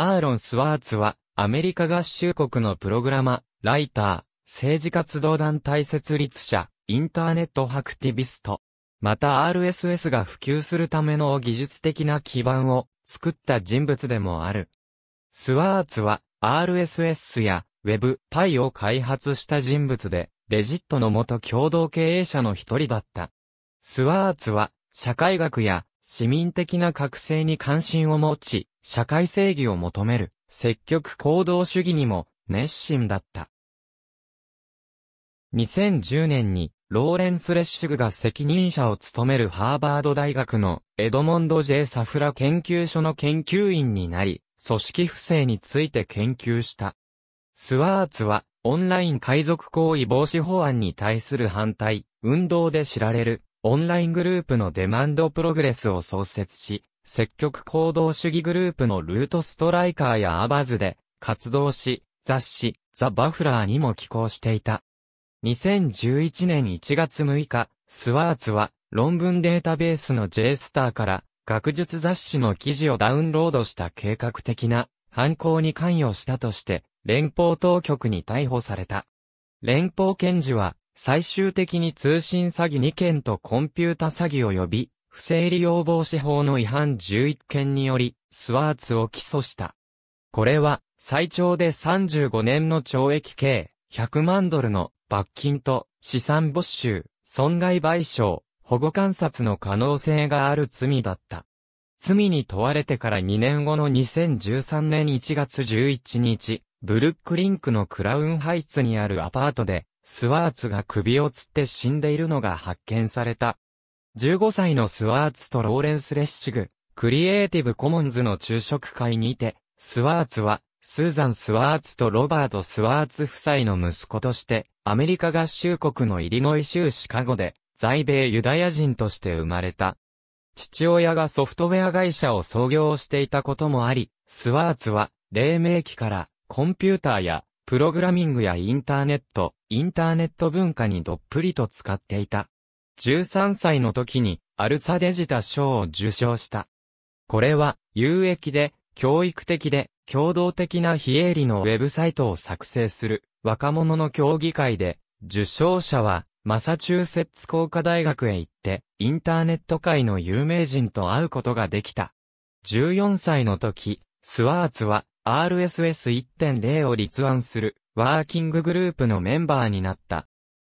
アーロン・スワーツは、アメリカ合衆国のプログラマ、ライター、政治活動団体設立者、インターネットハクティビスト。また RSS が普及するための技術的な基盤を作った人物でもある。スワーツは RSS や Web、Py を開発した人物で、レジットの元共同経営者の一人だった。スワーツは社会学や市民的な覚醒に関心を持ち、社会正義を求める積極行動主義にも熱心だった。2010年にローレンス・レッシュグが責任者を務めるハーバード大学のエドモンド・ J・ サフラ研究所の研究員になり、組織不正について研究した。スワーツはオンライン海賊行為防止法案に対する反対、運動で知られるオンライングループのデマンドプログレスを創設し、積極行動主義グループのルートストライカーやアバズで活動し、雑誌、ザ・バフラーにも寄稿していた。2011年1月6日、スワーツは論文データベースの J スターから学術雑誌の記事をダウンロードした計画的な犯行に関与したとして連邦当局に逮捕された。連邦検事は最終的に通信詐欺2件とコンピュータ詐欺を呼び不正利用防止法の違反11件により、スワーツを起訴した。これは、最長で35年の懲役刑、100万ドルの罰金と資産没収、損害賠償、保護観察の可能性がある罪だった。罪に問われてから2年後の2013年1月11日、ブルックリンクのクラウンハイツにあるアパートで、スワーツが首を吊って死んでいるのが発見された。15歳のスワーツとローレンス・レッシグ、クリエイティブ・コモンズの昼食会にて、スワーツは、スーザン・スワーツとロバート・スワーツ夫妻の息子として、アメリカ合衆国のイリノイ州シカゴで、在米ユダヤ人として生まれた。父親がソフトウェア会社を創業していたこともあり、スワーツは、黎明期から、コンピューターや、プログラミングやインターネット、インターネット文化にどっぷりと使っていた。13歳の時にアルツァデジタ賞を受賞した。これは有益で教育的で共同的な非営利のウェブサイトを作成する若者の協議会で受賞者はマサチューセッツ工科大学へ行ってインターネット界の有名人と会うことができた。14歳の時、スワーツは RSS1.0 を立案するワーキンググループのメンバーになった。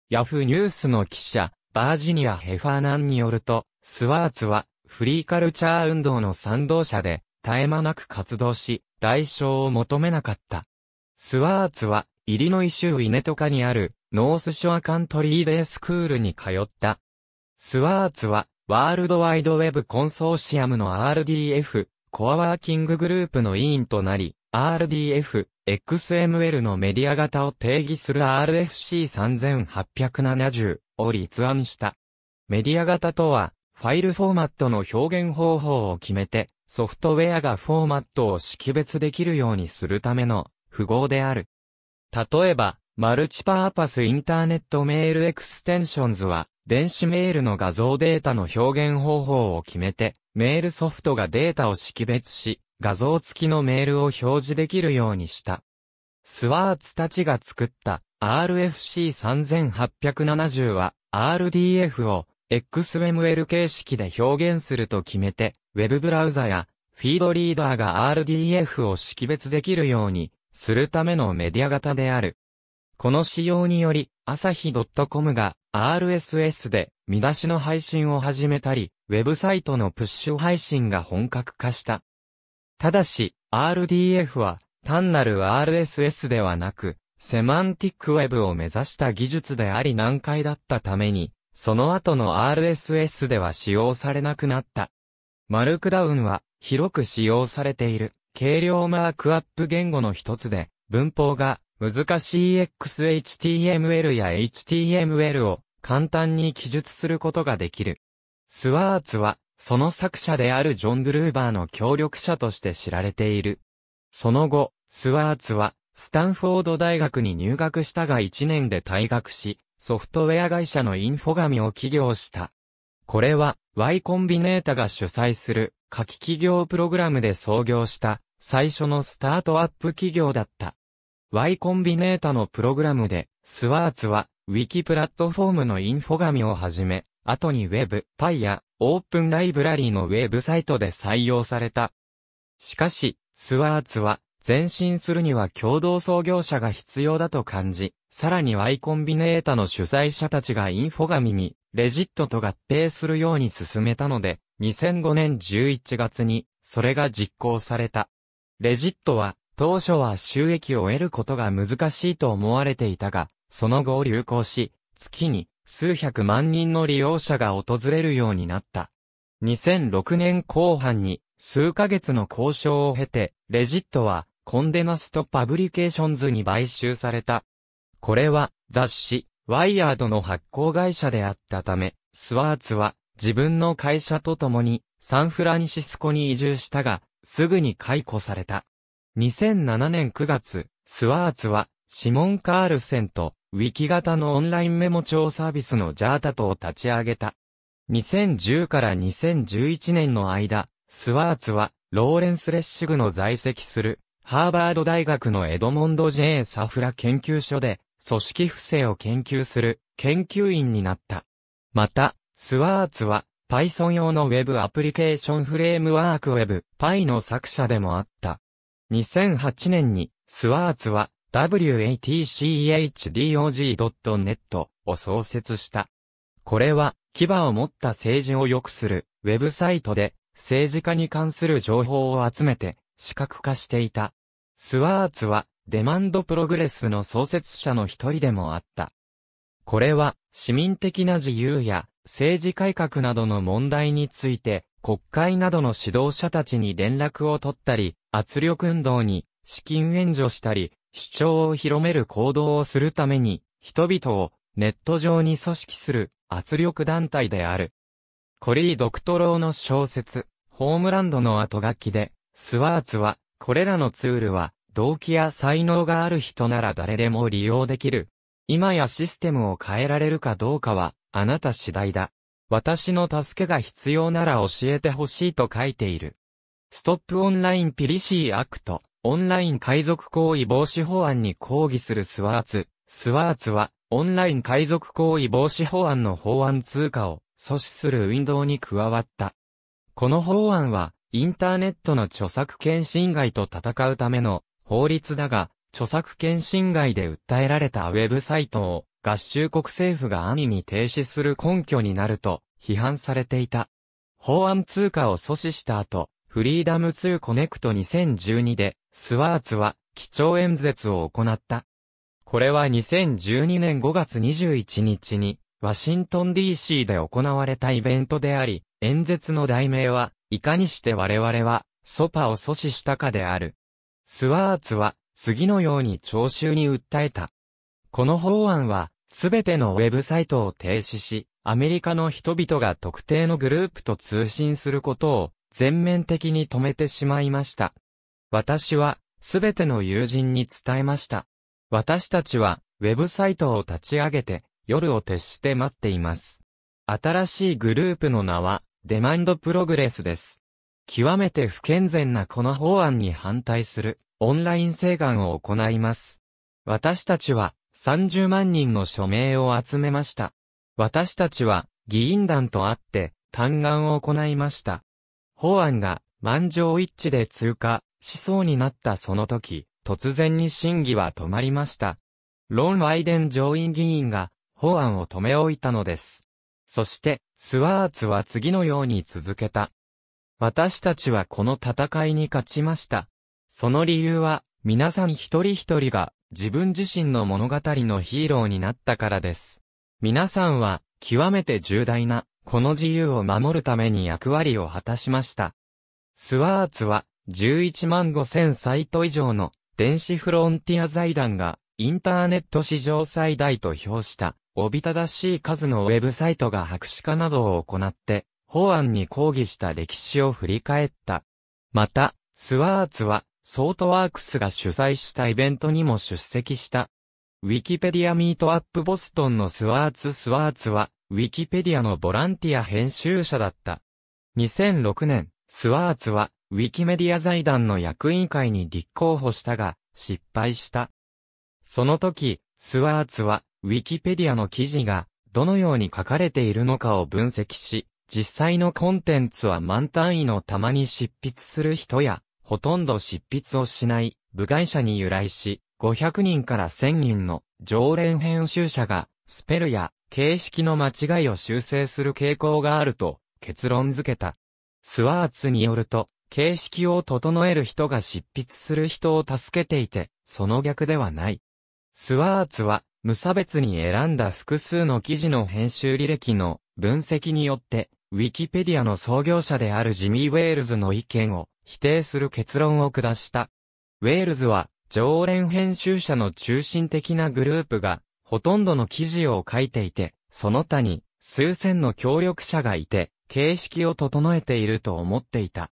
ヤフーニュースの記者、バージニア・ヘファーナンによると、スワーツは、フリーカルチャー運動の賛同者で、絶え間なく活動し、代償を求めなかった。スワーツは、イリノイ州イネトカにある、ノースショアカントリーデースクールに通った。スワーツは、ワールドワイドウェブコンソーシアムの RDF、コアワーキンググループの委員となり、RDF、XML のメディア型を定義する RFC3870、を立案した。メディア型とは、ファイルフォーマットの表現方法を決めて、ソフトウェアがフォーマットを識別できるようにするための符号である。例えば、マルチパーパスインターネットメールエクステンションズは、電子メールの画像データの表現方法を決めて、メールソフトがデータを識別し、画像付きのメールを表示できるようにした。スワーツたちが作った RFC3870 は RDF を XML 形式で表現すると決めて、ウェブブラウザやフィードリーダーが RDF を識別できるようにするためのメディア型である。この仕様により、朝日 .com が RSS で見出しの配信を始めたり、ウェブサイトのプッシュ配信が本格化した。ただし、RDF は単なる RSS ではなく、セマンティックウェブを目指した技術であり難解だったために、その後の RSS では使用されなくなった。マルクダウンは広く使用されている軽量マークアップ言語の一つで、文法が難しい XHTML や HTML を簡単に記述することができる。スワーツはその作者であるジョン・グルーバーの協力者として知られている。その後、スワーツはスタンフォード大学に入学したが1年で退学し、ソフトウェア会社のインフォガミを起業した。これは、Y コンビネータが主催する、夏季企業プログラムで創業した、最初のスタートアップ企業だった。Y コンビネータのプログラムで、スワーツは、ウィキプラットフォームのインフォガミをはじめ、後に Web、パイや、オープンライブラリーのウェブサイトで採用された。しかし、スワーツは、前進するには共同創業者が必要だと感じ、さらに Y コンビネータの主催者たちがインフォ紙に、レジットと合併するように進めたので、2005年11月に、それが実行された。レジットは、当初は収益を得ることが難しいと思われていたが、その後流行し、月に数百万人の利用者が訪れるようになった。2006年後半に数ヶ月の交渉を経て、レジットはコンデナスト・パブリケーションズに買収された。これは、雑誌、ワイヤードの発行会社であったため、スワーツは、自分の会社と共に、サンフランシスコに移住したが、すぐに解雇された。2007年9月、スワーツは、シモン・カールセンと、ウィキ型のオンラインメモ帳サービスのジャータとを立ち上げた。2010から2011年の間、スワーツは、ローレンス・レッシュグの在籍するハーバード大学のエドモンド・ J・ サフラ研究所で、組織不正を研究する研究員になった。また、スワーツは、Python 用の Web アプリケーションフレームワーク Web、Py の作者でもあった。2008年に、スワーツは、watchdog.net を創設した。これは、牙を持った政治を良くする、ウェブサイトで、政治家に関する情報を集めて、視覚化していた。スワーツは、デマンドプログレスの創設者の一人でもあった。これは、市民的な自由や、政治改革などの問題について、国会などの指導者たちに連絡を取ったり、圧力運動に資金援助したり、主張を広める行動をするために、人々をネット上に組織する圧力団体である。コリー・ドクトローの小説、ホームランドの後書きで、スワーツは、これらのツールは、動機や才能がある人なら誰でも利用できる。今やシステムを変えられるかどうかは、あなた次第だ。私の助けが必要なら教えてほしいと書いている。ストップオンラインピリシーアクト、オンライン海賊行為防止法案に抗議するスワーツ。スワーツは、オンライン海賊行為防止法案の法案通過を阻止する運動に加わった。この法案は、インターネットの著作権侵害と戦うための法律だが、著作権侵害で訴えられたウェブサイトを合衆国政府が兄に停止する根拠になると批判されていた。法案通過を阻止した後、フリーダム2コネクト2012で、スワーツは、基調演説を行った。これは2012年5月21日に、ワシントン DC で行われたイベントであり、演説の題名は、いかにして我々は、ソパを阻止したかである。スワーツは、次のように聴衆に訴えた。この法案は、すべてのウェブサイトを停止し、アメリカの人々が特定のグループと通信することを全面的に止めてしまいました。私は、すべての友人に伝えました。私たちは、ウェブサイトを立ち上げて、夜を徹して待っています。新しいグループの名は、デマンドプログレスです。極めて不健全なこの法案に反対する。オンライン請願を行います。私たちは30万人の署名を集めました。私たちは議員団と会って嘆願を行いました。法案が満場一致で通過しそうになったその時、突然に審議は止まりました。ロン・ワイデン上院議員が法案を止め置いたのです。そして、スワーツは次のように続けた。私たちはこの戦いに勝ちました。その理由は、皆さん一人一人が自分自身の物語のヒーローになったからです。皆さんは、極めて重大な、この自由を守るために役割を果たしました。スワーツは、11万5000サイト以上の電子フロンティア財団がインターネット史上最大と評したおびただしい数のウェブサイトが白紙化などを行って法案に抗議した歴史を振り返った。また、スワーツはソートワークスが主催したイベントにも出席した。ウィキペディアミートアップボストンのスワーツ・スワーツは、ウィキペディアのボランティア編集者だった。2006年、スワーツは、ウィキメディア財団の役員会に立候補したが、失敗した。その時、スワーツは、ウィキペディアの記事が、どのように書かれているのかを分析し、実際のコンテンツは満単位のたまに執筆する人や、ほとんど執筆をしない部外者に由来し、500人から1000人の常連編集者がスペルや形式の間違いを修正する傾向があると結論付けた。スワーツによると、形式を整える人が執筆する人を助けていて、その逆ではない。スワーツは、無差別に選んだ複数の記事の編集履歴の分析によって、ウィキペディアの創業者であるジミー・ウェールズの意見を否定する結論を下した。ウェールズは、常連編集者の中心的なグループが、ほとんどの記事を書いていて、その他に、数千の協力者がいて、形式を整えていると思っていた。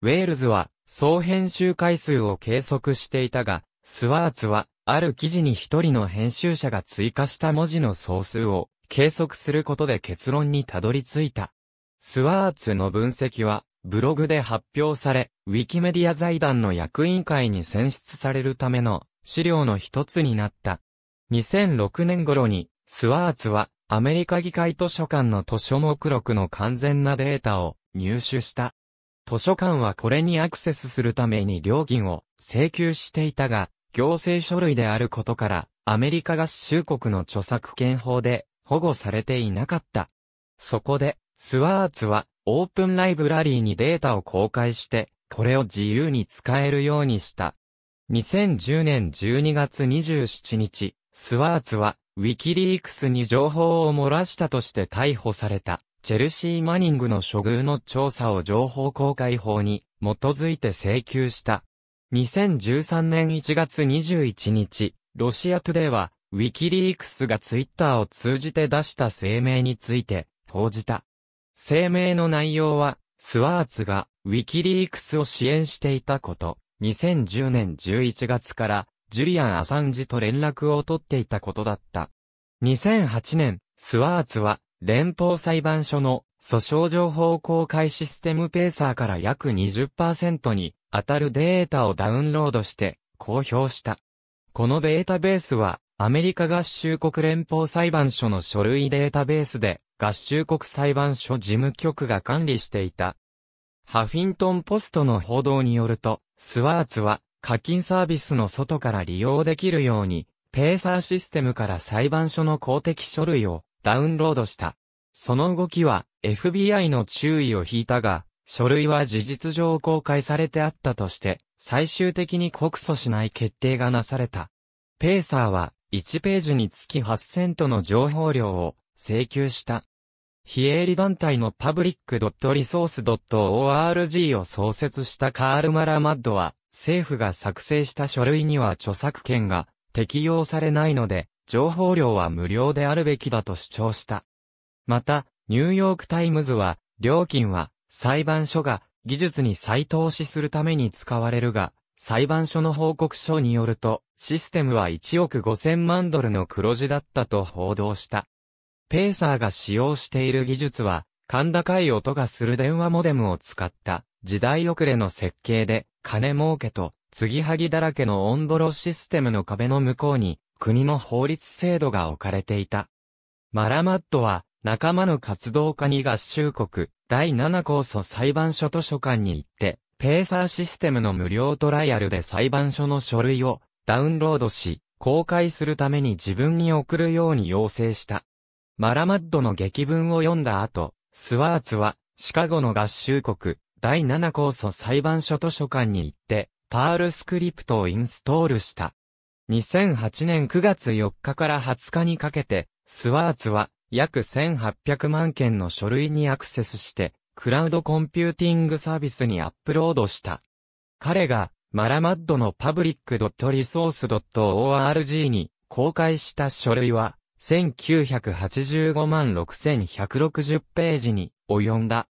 ウェールズは、総編集回数を計測していたが、スワーツは、ある記事に一人の編集者が追加した文字の総数を計測することで結論にたどり着いた。スワーツの分析は、ブログで発表され、ウィキメディア財団の役員会に選出されるための資料の一つになった。2006年頃に、スワーツはアメリカ議会図書館の図書目録の完全なデータを入手した。図書館はこれにアクセスするために料金を請求していたが、行政書類であることから、アメリカ合衆国の著作権法で保護されていなかった。そこで、スワーツはオープンライブラリーにデータを公開して、これを自由に使えるようにした。2010年12月27日、スワーツは、ウィキリークスに情報を漏らしたとして逮捕された、チェルシー・マニングの処遇の調査を情報公開法に基づいて請求した。2013年1月21日、ロシアトゥデは、ウィキリークスがツイッターを通じて出した声明について報じた。声明の内容は、スワーツがウィキリークスを支援していたこと、2010年11月からジュリアン・アサンジと連絡を取っていたことだった。2008年、スワーツは連邦裁判所の訴訟情報公開システムペーサーから約20%に当たるデータをダウンロードして公表した。このデータベースはアメリカ合衆国連邦裁判所の書類データベースで、合衆国裁判所事務局が管理していた。ハフィントンポストの報道によると、スワーツは課金サービスの外から利用できるように、ペーサーシステムから裁判所の公的書類をダウンロードした。その動きは FBI の注意を引いたが、書類は事実上公開されてあったとして、最終的に告訴しない決定がなされた。ペーサーは1ページにつき8セントの情報量を請求した。非営利団体の public.resource.org を創設したカール・マラマッドは、政府が作成した書類には著作権が適用されないので、情報量は無料であるべきだと主張した。また、ニューヨークタイムズは、料金は、裁判所が技術に再投資するために使われるが、裁判所の報告書によると、システムは1億5000万ドルの黒字だったと報道した。ペーサーが使用している技術は、だ高い音がする電話モデムを使った時代遅れの設計で、金儲けと、継ぎはぎだらけのオンボロシステムの壁の向こうに、国の法律制度が置かれていた。マラマットは、仲間の活動家に合衆国、第7構想裁判所図書館に行って、ペーサーシステムの無料トライアルで裁判所の書類をダウンロードし、公開するために自分に送るように要請した。マラマッドの劇文を読んだ後、スワーツは、シカゴの合衆国、第7構訴裁判所図書館に行って、パールスクリプトをインストールした。2008年9月4日から20日にかけて、スワーツは、約1800万件の書類にアクセスして、クラウドコンピューティングサービスにアップロードした。彼が、マラマッドの public.resource.org に公開した書類は、1985万6160ページに及んだ。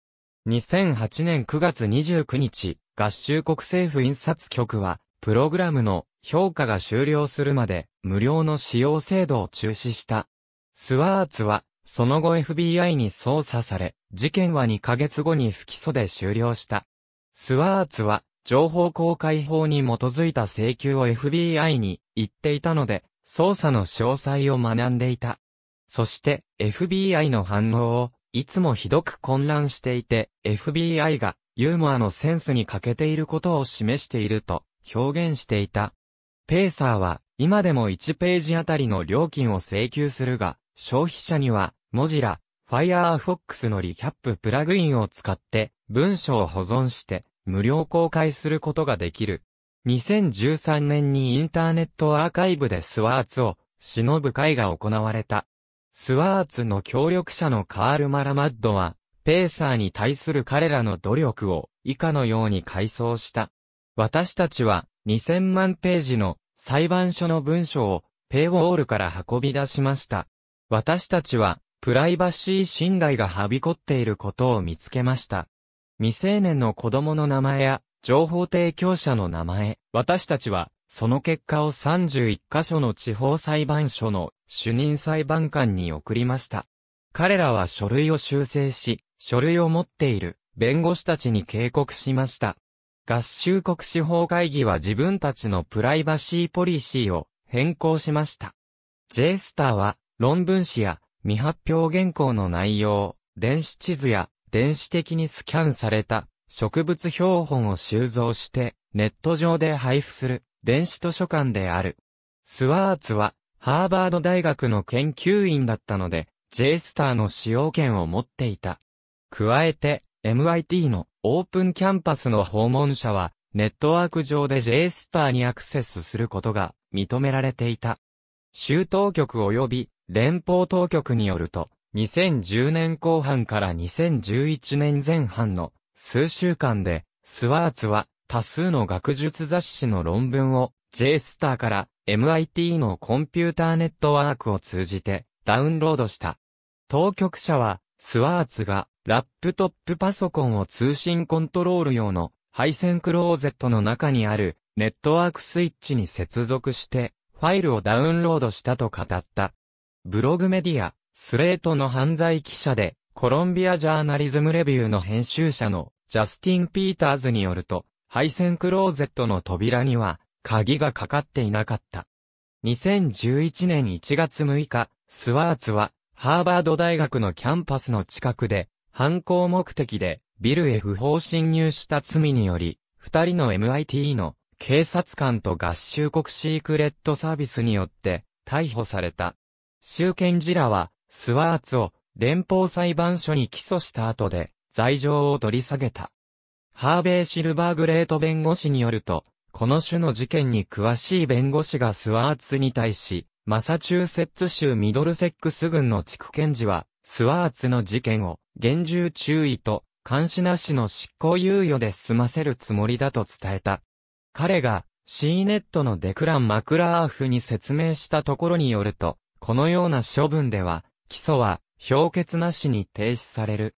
2008年9月29日、合衆国政府印刷局は、プログラムの評価が終了するまで無料の使用制度を中止した。スワーツはその後 FBI に捜査され、事件は2ヶ月後に不起訴で終了した。スワーツは、情報公開法に基づいた請求を FBI に言っていたので、捜査の詳細を学んでいた。そして、FBI の反応を、いつもひどく混乱していて、FBI が、ユーモアのセンスに欠けていることを示していると、表現していた。ペーサーは、今でも1ページあたりの料金を請求するが、消費者には、モジラ、Firefox のリキャッププラグインを使って文章を保存して無料公開することができる。2013年にインターネットアーカイブでスワーツを忍ぶ会が行われた。スワーツの協力者のカール・マラマッドは、ペーサーに対する彼らの努力を以下のように回想した。私たちは2000万ページの裁判所の文書をペイウォールから運び出しました。私たちはプライバシー侵害がはびこっていることを見つけました。未成年の子供の名前や、情報提供者の名前、私たちは、その結果を31カ所の地方裁判所の主任裁判官に送りました。彼らは書類を修正し、書類を持っている弁護士たちに警告しました。合衆国司法会議は自分たちのプライバシーポリシーを変更しました。J スターは論文誌や未発表原稿の内容、電子地図や電子的にスキャンされた植物標本を収蔵してネット上で配布する電子図書館である。スワーツはハーバード大学の研究員だったので J スターの使用権を持っていた。加えて MIT のオープンキャンパスの訪問者はネットワーク上で J スターにアクセスすることが認められていた。州当局及び連邦当局によると、2010年後半から2011年前半の数週間で、スワーツは多数の学術雑誌の論文を J スターから MIT のコンピューターネットワークを通じてダウンロードした。当局者は、スワーツがラップトップパソコンを通信コントロール用の配線クローゼットの中にあるネットワークスイッチに接続してファイルをダウンロードしたと語った。ブログメディア、スレートの犯罪記者で、コロンビアジャーナリズムレビューの編集者のジャスティン・ピーターズによると、配線クローゼットの扉には、鍵がかかっていなかった。2011年1月6日、スワーツは、ハーバード大学のキャンパスの近くで、犯行目的で、ビルへ不法侵入した罪により、二人の MIT の警察官と合衆国シークレットサービスによって逮捕された。ケ検事らは、スワーツを連邦裁判所に起訴した後で、罪状を取り下げた。ハーベー・シルバーグレート弁護士によると、この種の事件に詳しい弁護士がスワーツに対し、マサチューセッツ州ミドルセックス郡の地区検事は、スワーツの事件を厳重注意と監視なしの執行猶予で済ませるつもりだと伝えた。彼がシーネットのデクラン・マクラーフに説明したところによると、このような処分では、起訴は、評決なしに停止される。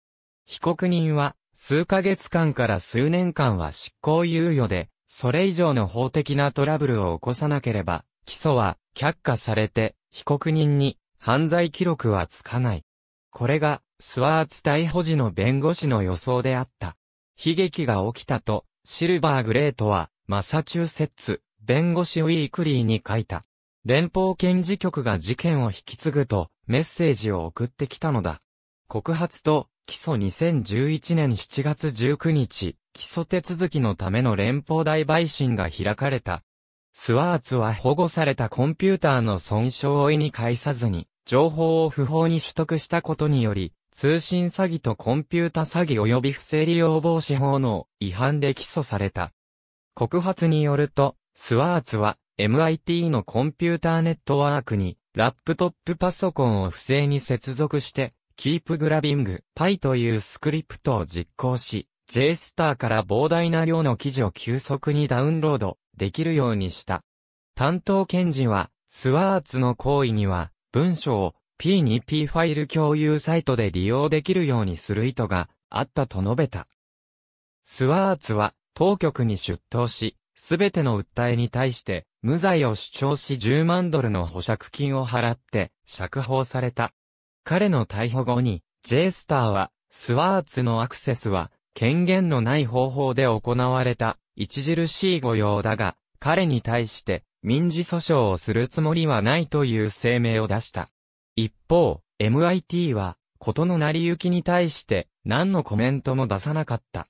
被告人は、数ヶ月間から数年間は執行猶予で、それ以上の法的なトラブルを起こさなければ、起訴は却下されて、被告人に犯罪記録はつかない。これが、スワーツ逮捕時の弁護士の予想であった。悲劇が起きたと、シルバーグレートは、マサチューセッツ、弁護士ウィークリーに書いた。連邦検事局が事件を引き継ぐとメッセージを送ってきたのだ。告発と起訴2011年7月19日、起訴手続きのための連邦大陪審が開かれた。スワーツは保護されたコンピューターの損傷を意に介さずに、情報を不法に取得したことにより、通信詐欺とコンピュータ詐欺及び不正利用防止法の違反で起訴された。告発によると、スワーツは MIT のコンピューターネットワークに、ラップトップパソコンを不正に接続して、Keep Grabbing p というスクリプトを実行し、JSTOR から膨大な量の記事を急速にダウンロードできるようにした。担当検事は、スワーツの行為には、文章を P2P ファイル共有サイトで利用できるようにする意図があったと述べた。スワーツは、当局に出頭し、すべての訴えに対して、無罪を主張し10万ドルの保釈金を払って釈放された。彼の逮捕後に、ジェイスターは、スワーツのアクセスは、権限のない方法で行われた、著しい御用だが、彼に対して、民事訴訟をするつもりはないという声明を出した。一方、MIT は、ことの成り行きに対して、何のコメントも出さなかった。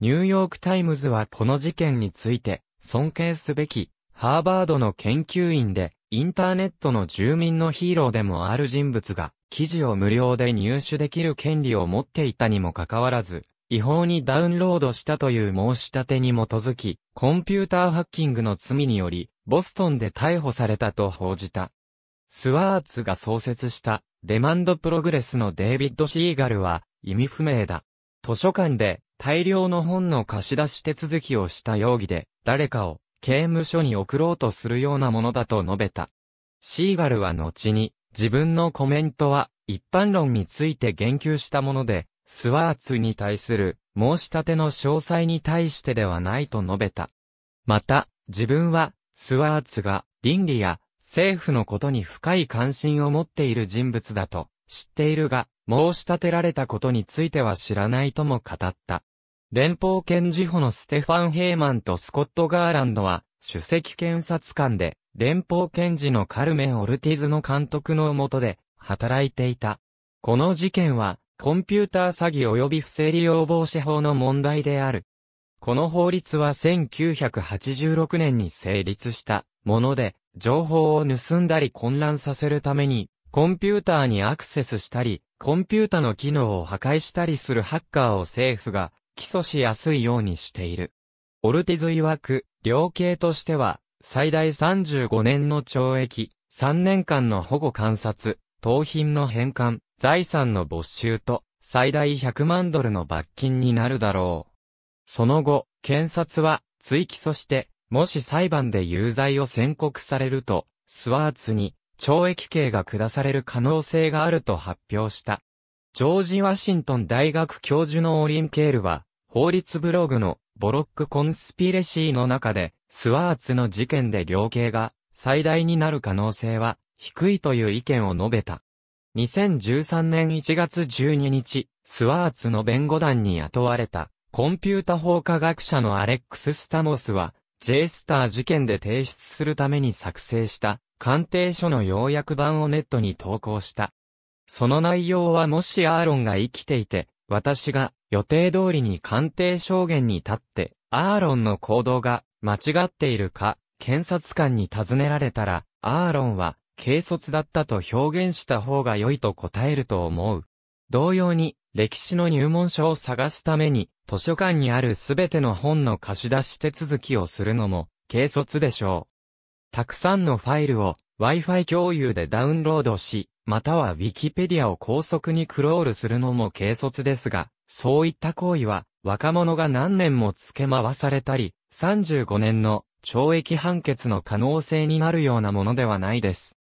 ニューヨークタイムズはこの事件について、尊敬すべきハーバードの研究員で、インターネットの住民のヒーローでもある人物が、記事を無料で入手できる権利を持っていたにもかかわらず、違法にダウンロードしたという申し立てに基づき、コンピューターハッキングの罪により、ボストンで逮捕されたと報じた。スワーツが創設した、デマンドプログレスのデイビッド・シーガルは、意味不明だ。図書館で、大量の本の貸し出し手続きをした容疑で、誰かを、刑務所に送ろうとするようなものだと述べた。シーガルは後に、自分のコメントは、一般論について言及したもので、スワーツに対する申し立ての詳細に対してではないと述べた。また、自分は、スワーツが倫理や政府のことに深い関心を持っている人物だと知っているが、申し立てられたことについては知らないとも語った。連邦検事補のステファン・ヘイマンとスコット・ガーランドは、首席検察官で、連邦検事のカルメン・オルティズの監督の下で、働いていた。この事件は、コンピューター詐欺及び不正利用防止法の問題である。この法律は1986年に成立したもので、情報を盗んだり混乱させるために、コンピューターにアクセスしたり、コンピュータの機能を破壊したりするハッカーを政府が起訴しやすいようにしている。オルティズ曰く、量刑としては、最大35年の懲役、3年間の保護観察、盗品の返還、財産の没収と、最大100万ドルの罰金になるだろう。その後、検察は、追起訴して、もし裁判で有罪を宣告されると、スワーツに懲役刑が下される可能性があると発表した。ジョージ・ワシントン大学教授のオリン・ケールは、法律ブログのボロック・コンスピレシーの中で、スワーツの事件で量刑が最大になる可能性は低いという意見を述べた。2013年1月12日、スワーツの弁護団に雇われた、コンピュータ法科学者のアレックス・スタモスは、J スター事件で提出するために作成した、鑑定書の要約版をネットに投稿した。その内容はもしアーロンが生きていて、私が予定通りに鑑定証言に立って、アーロンの行動が間違っているか、検察官に尋ねられたら、アーロンは軽率だったと表現した方が良いと答えると思う。同様に、歴史の入門書を探すために、図書館にあるすべての本の貸し出し手続きをするのも、軽率でしょう。たくさんのファイルを Wi-Fi 共有でダウンロードし、または Wikipedia を高速にクロールするのも軽率ですが、そういった行為は若者が何年も付け回されたり、35年の懲役判決の可能性になるようなものではないです。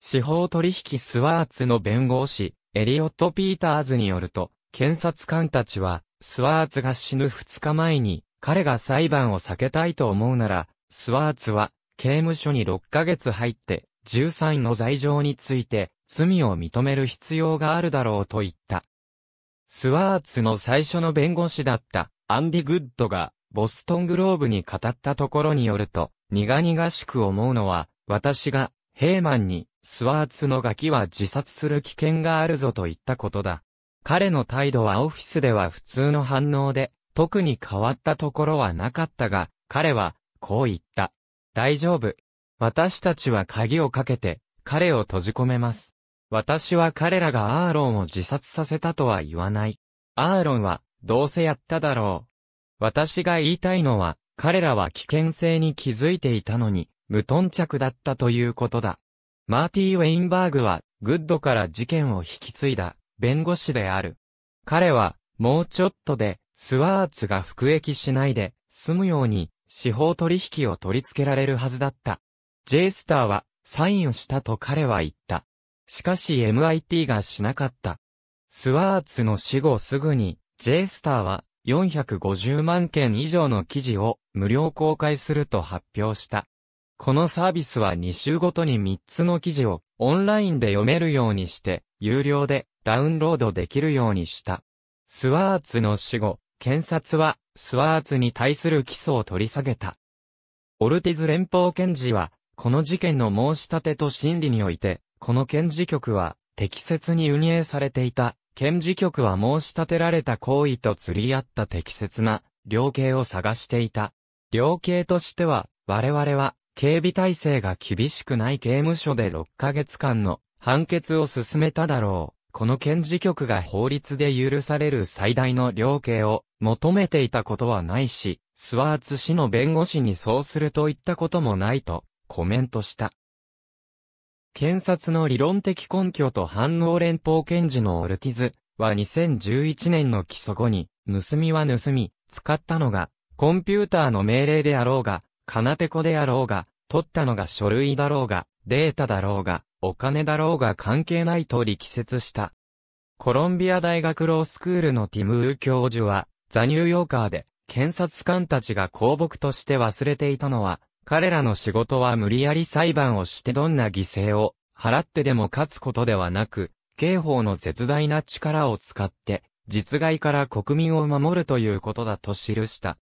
司法取引スワーツの弁護士、エリオット・ピーターズによると、検察官たちは、スワーツが死ぬ2日前に、彼が裁判を避けたいと思うなら、スワーツは、刑務所に6ヶ月入って、13の罪状について、罪を認める必要があるだろうと言った。スワーツの最初の弁護士だった、アンディ・グッドが、ボストングローブに語ったところによると、苦々しく思うのは、私が、ヘイマンに、スワーツのガキは自殺する危険があるぞと言ったことだ。彼の態度はオフィスでは普通の反応で、特に変わったところはなかったが、彼は、こう言った。大丈夫。私たちは鍵をかけて、彼を閉じ込めます。私は彼らがアーロンを自殺させたとは言わない。アーロンは、どうせやっただろう。私が言いたいのは、彼らは危険性に気づいていたのに、無頓着だったということだ。マーティー・ウェインバーグは、グッドから事件を引き継いだ、弁護士である。彼は、もうちょっとで、スワーツが服役しないで、済むように、司法取引を取り付けられるはずだった。J スターは、サインをしたと彼は言った。しかし MIT がしなかった。スワーツの死後すぐに、J スターは、450万件以上の記事を無料公開すると発表した。このサービスは2週ごとに3つの記事をオンラインで読めるようにして、有料でダウンロードできるようにした。スワーツの死後、検察はスワーツに対する起訴を取り下げた。オルティズ連邦検事は、この事件の申し立てと審理において、この検事局は、適切に運営されていた、検事局は申し立てられた行為と釣り合った適切な、量刑を探していた。量刑としては、我々は、警備体制が厳しくない刑務所で6ヶ月間の判決を進めただろう。この検事局が法律で許される最大の量刑を求めていたことはないし、スワーツ氏の弁護士にそうすると言ったこともないとコメントした。検察の理論的根拠と反応連邦検事のオルティズは2011年の起訴後に、盗みは盗み、使ったのが、コンピューターの命令であろうが、金手子であろうが、取ったのが書類だろうが、データだろうが、お金だろうが関係ないと力説した。コロンビア大学ロースクールのティムー教授は、ザ・ニューヨーカーで、検察官たちが公僕として忘れていたのは、彼らの仕事は無理やり裁判をしてどんな犠牲を払ってでも勝つことではなく、刑法の絶大な力を使って、実害から国民を守るということだと記した。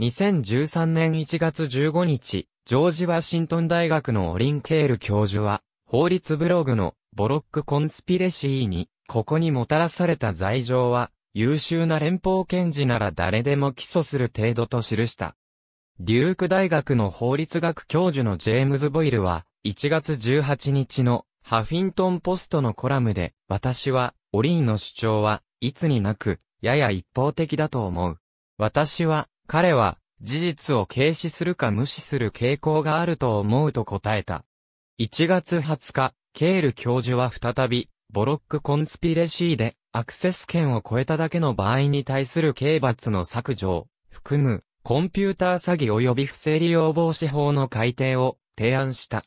2013年1月15日、ジョージ・ワシントン大学のオリンケール教授は、法律ブログのボロックコンスピレシーに、ここにもたらされた罪状は、優秀な連邦検事なら誰でも起訴する程度と記した。デューク大学の法律学教授のジェームズ・ボイルは、1月18日のハフィントンポストのコラムで、私は、オリーの主張は、いつになく、やや一方的だと思う。私は、彼は、事実を軽視するか無視する傾向があると思うと答えた。1月20日、ケール教授は再び、ボロックコンスピレシーで、アクセス権を超えただけの場合に対する刑罰の削除を含む、コンピューター詐欺及び不正利用防止法の改定を提案した。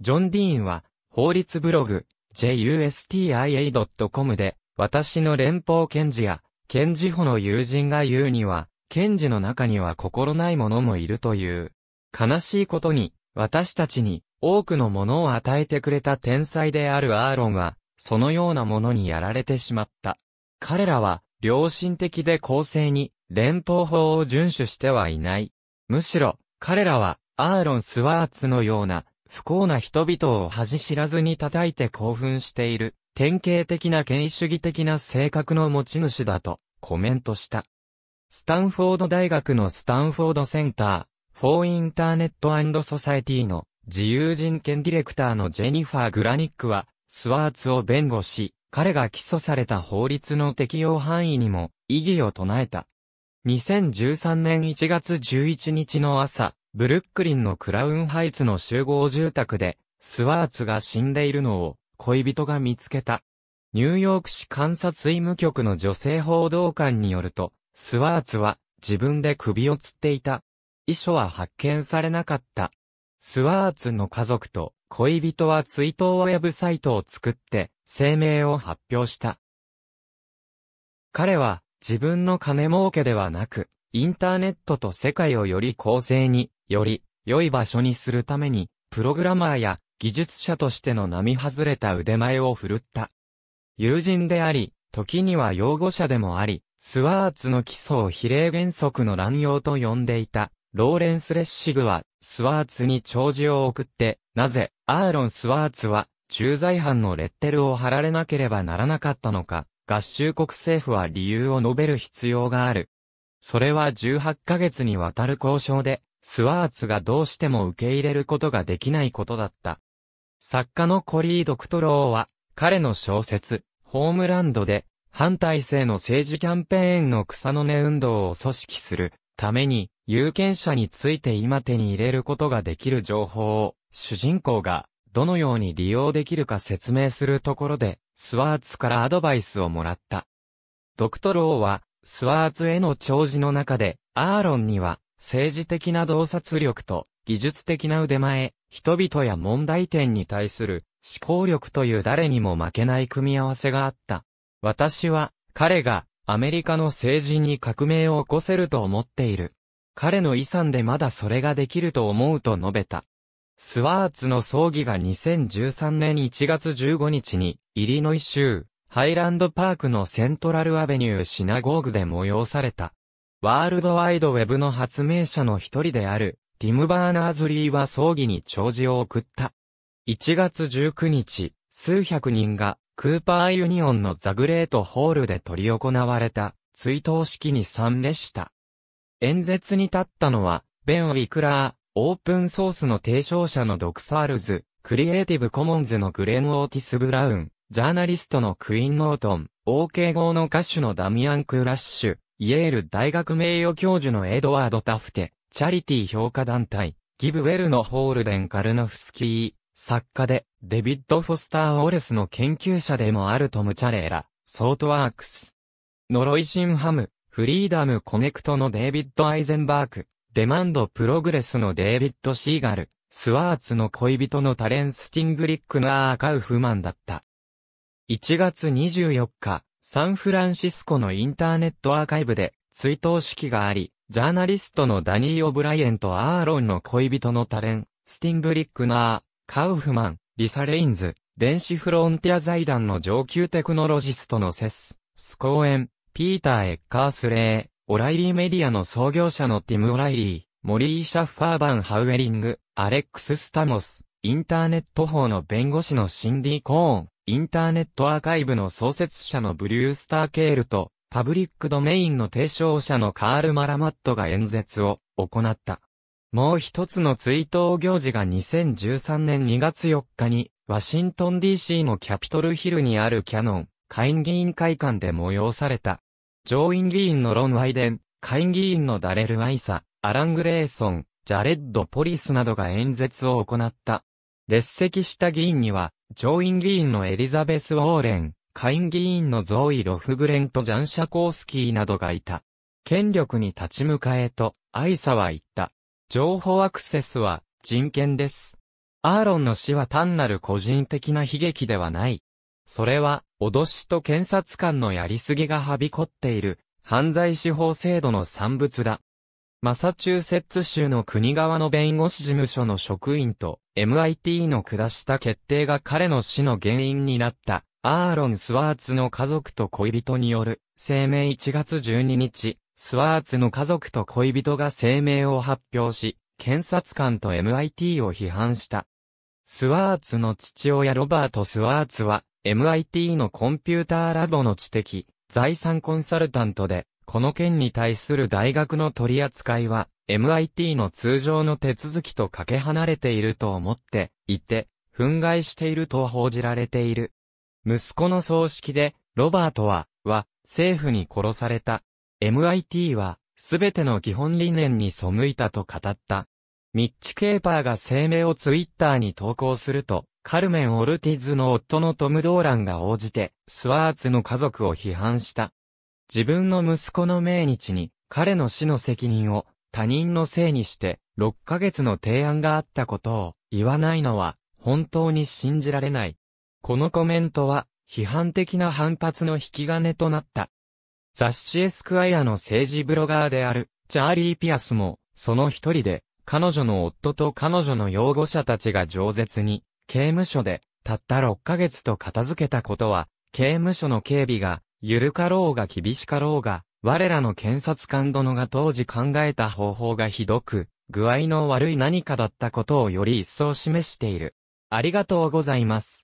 ジョン・ディーンは、法律ブログ、justia.com で、私の連邦検事や、検事補の友人が言うには、検事の中には心ない者もいるという。悲しいことに、私たちに、多くのものを与えてくれた天才であるアーロンは、そのようなものにやられてしまった。彼らは、良心的で公正に、連邦法を遵守してはいない。むしろ、彼らは、アーロン・スワーツのような、不幸な人々を恥知らずに叩いて興奮している、典型的な権威主義的な性格の持ち主だと、コメントした。スタンフォード大学のスタンフォードセンター、フォーインターネットソサエティの自由人権ディレクターのジェニファー・グラニックは、スワーツを弁護し、彼が起訴された法律の適用範囲にも異議を唱えた。2013年1月11日の朝、ブルックリンのクラウンハイツの集合住宅で、スワーツが死んでいるのを恋人が見つけた。ニューヨーク市監察医務局の女性報道官によると、スワーツは自分で首を吊っていた。遺書は発見されなかった。スワーツの家族と恋人は追悼ウェブサイトを作って声明を発表した。彼は自分の金儲けではなく、インターネットと世界をより公正に、より良い場所にするために、プログラマーや技術者としての並外れた腕前を振るった。友人であり、時には擁護者でもあり、スワーツの基礎を比例原則の乱用と呼んでいたローレンス・レッシグは、スワーツに弔辞を送って、なぜ、アーロン・スワーツは、駐在犯のレッテルを貼られなければならなかったのか、合衆国政府は理由を述べる必要がある。それは18ヶ月にわたる交渉で、スワーツがどうしても受け入れることができないことだった。作家のコリー・ドクトローは、彼の小説、ホームランドで、反体制の政治キャンペーンの草の根運動を組織するために、有権者について今手に入れることができる情報を、主人公が、どのように利用できるか説明するところで、スワーツからアドバイスをもらった。ドクトローは、スワーツへの弔辞の中で、アーロンには、政治的な洞察力と、技術的な腕前、人々や問題点に対する思考力という誰にも負けない組み合わせがあった。私は、彼がアメリカの政治に革命を起こせると思っている。彼の遺産でまだそれができると思うと述べた。スワーツの葬儀が2013年1月15日に、イリノイ州、ハイランドパークのセントラルアベニューシナゴーグで催された。ワールドワイドウェブの発明者の一人である、ティム・バーナーズ・リーは葬儀に弔辞を送った。1月19日、数百人が、クーパーユニオンのザグレートホールで取り行われた、追悼式に参列した。演説に立ったのは、ベン・ウィクラー、オープンソースの提唱者のドクサールズ、クリエイティブコモンズのグレン・オーティス・ブラウン、ジャーナリストのクイーン・ノートン、OK 号の歌手のダミアン・クラッシュ、イェール大学名誉教授のエドワード・タフテ、チャリティ評価団体、ギブウェルのホールデン・カルノフスキー、作家で、デビッド・フォスター・オレスの研究者でもあるトム・チャレーラ、ソートワークス。ノロイ・シンハム、フリーダムコネクトのデイビッド・アイゼンバーク、デマンド・プログレスのデイビッド・シーガル、スワーツの恋人のタレンス・ティングリックのアーカウフマンだった。1月24日、サンフランシスコのインターネットアーカイブで追悼式があり、ジャーナリストのダニー・オブライエンとアーロンの恋人のタレン、スティングリックナー、カウフマン、リサ・レインズ、電子フロンティア財団の上級テクノロジストのセス、スコーエン、ピーター・エッカースレー、オライリーメディアの創業者のティム・オライリー、モリー・シャッファーバン・ハウエリング、アレックス・スタモス、インターネット法の弁護士のシンディ・コーン、インターネットアーカイブの創設者のブリュースター・ケールと、パブリックドメインの提唱者のカール・マラマットが演説を行った。もう一つの追悼行事が2013年2月4日に、ワシントン DC のキャピトルヒルにあるキャノン、会議員会館で催された。上院議員のロン・ワイデン、下院議員のダレル・アイサ、アラン・グレーソン、ジャレッド・ポリスなどが演説を行った。列席した議員には、上院議員のエリザベス・ウォーレン、下院議員のゾーイ・ロフグレンとジャン・シャコースキーなどがいた。権力に立ち向かえと、アイサは言った。情報アクセスは人権です。アーロンの死は単なる個人的な悲劇ではない。それは、脅しと検察官のやりすぎがはびこっている、犯罪司法制度の産物だ。マサチューセッツ州の国側の弁護士事務所の職員と MIT の下した決定が彼の死の原因になったアーロン・スワーツの家族と恋人による声明1月12日、スワーツの家族と恋人が声明を発表し、検察官と MIT を批判した。スワーツの父親ロバート・スワーツは MIT のコンピューターラボの知的、財産コンサルタントで、この件に対する大学の取り扱いは、MIT の通常の手続きとかけ離れていると思っていて、憤慨していると報じられている。息子の葬式で、ロバートは、は、政府に殺された。MIT は、すべての基本理念に背いたと語った。ミッチ・ケーパーが声明をツイッターに投稿すると、カルメン・オルティズの夫のトム・ドーランが応じて、スワーツの家族を批判した。自分の息子の命日に、彼の死の責任を他人のせいにして、6ヶ月の提案があったことを言わないのは、本当に信じられない。このコメントは、批判的な反発の引き金となった。雑誌エスクワイアの政治ブロガーである、チャーリー・ピアスも、その一人で、彼女の夫と彼女の擁護者たちが饒舌に、刑務所で、たった6ヶ月と片付けたことは、刑務所の警備が、緩かろうが厳しかろうが、我らの検察官殿が当時考えた方法がひどく、具合の悪い何かだったことをより一層示している。ありがとうございます。